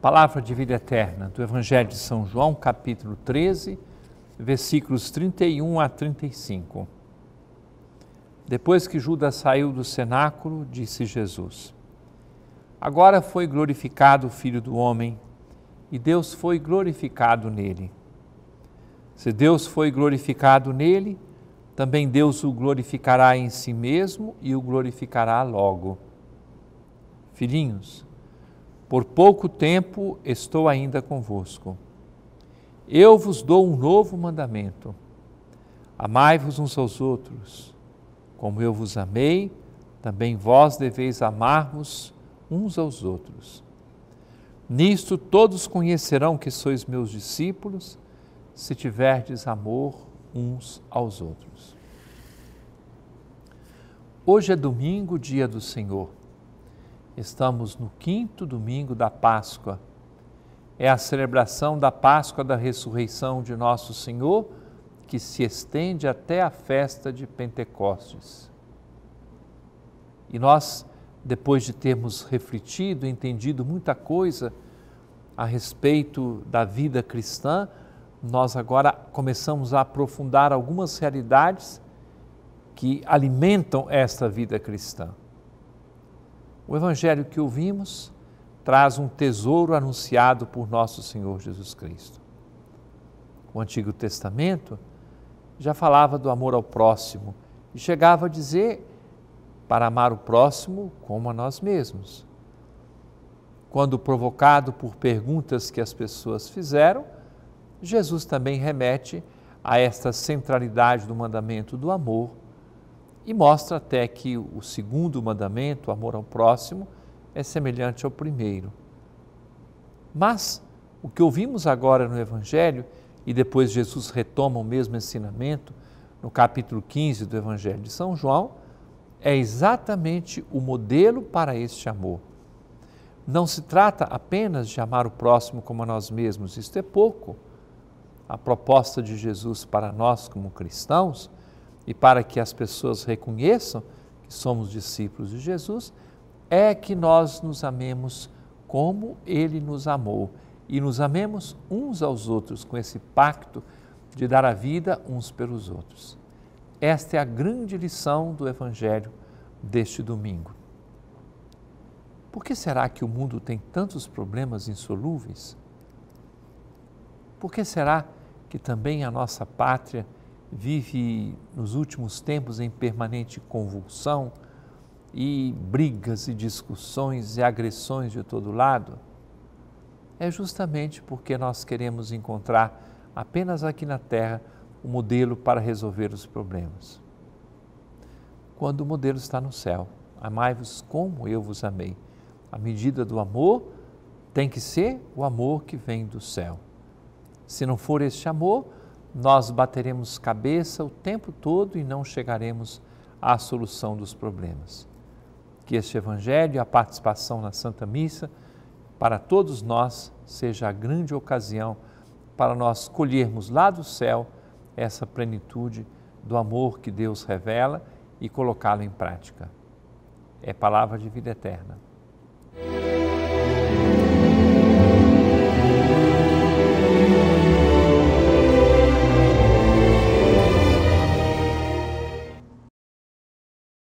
Palavra de vida eterna do Evangelho de São João, capítulo 13, versículos 31 a 35. Depois que Judas saiu do cenáculo, disse Jesus: Agora foi glorificado o Filho do Homem, e Deus foi glorificado nele. Se Deus foi glorificado nele, também Deus o glorificará em si mesmo e o glorificará logo. Filhinhos, por pouco tempo estou ainda convosco. Eu vos dou um novo mandamento: amai-vos uns aos outros. Como eu vos amei, também vós deveis amar-vos uns aos outros. Nisto todos conhecerão que sois meus discípulos, se tiverdes amor uns aos outros. Hoje é domingo, dia do Senhor. Estamos no quinto domingo da Páscoa. É a celebração da Páscoa da ressurreição de Nosso Senhor que se estende até a festa de Pentecostes. E nós, depois de termos refletido, entendido muita coisa a respeito da vida cristã, nós agora começamos a aprofundar algumas realidades que alimentam esta vida cristã. O Evangelho que ouvimos traz um tesouro anunciado por nosso Senhor Jesus Cristo. O Antigo Testamento já falava do amor ao próximo e chegava a dizer para amar o próximo como a nós mesmos. Quando provocado por perguntas que as pessoas fizeram, Jesus também remete a esta centralidade do mandamento do amor e mostra até que o segundo mandamento, o amor ao próximo, é semelhante ao primeiro. Mas o que ouvimos agora no Evangelho, e depois Jesus retoma o mesmo ensinamento no capítulo 15 do Evangelho de São João, é exatamente o modelo para este amor. Não se trata apenas de amar o próximo como a nós mesmos, isto é pouco. A proposta de Jesus para nós como cristãos e para que as pessoas reconheçam que somos discípulos de Jesus, é que nós nos amemos como Ele nos amou e nos amemos uns aos outros com esse pacto de dar a vida uns pelos outros. Esta é a grande lição do Evangelho deste domingo. Por que será que o mundo tem tantos problemas insolúveis? Por que será que também a nossa pátria vive nos últimos tempos em permanente convulsão e brigas e discussões e agressões de todo lado, é justamente porque nós queremos encontrar apenas aqui na Terra o um modelo para resolver os problemas. Quando o modelo está no céu, amai-vos como eu vos amei. A medida do amor tem que ser o amor que vem do céu. Se não for este amor, nós bateremos cabeça o tempo todo e não chegaremos à solução dos problemas. Que este Evangelho, a participação na Santa Missa, para todos nós seja a grande ocasião para nós colhermos lá do céu essa plenitude do amor que Deus revela e colocá-lo em prática. É palavra de vida eterna.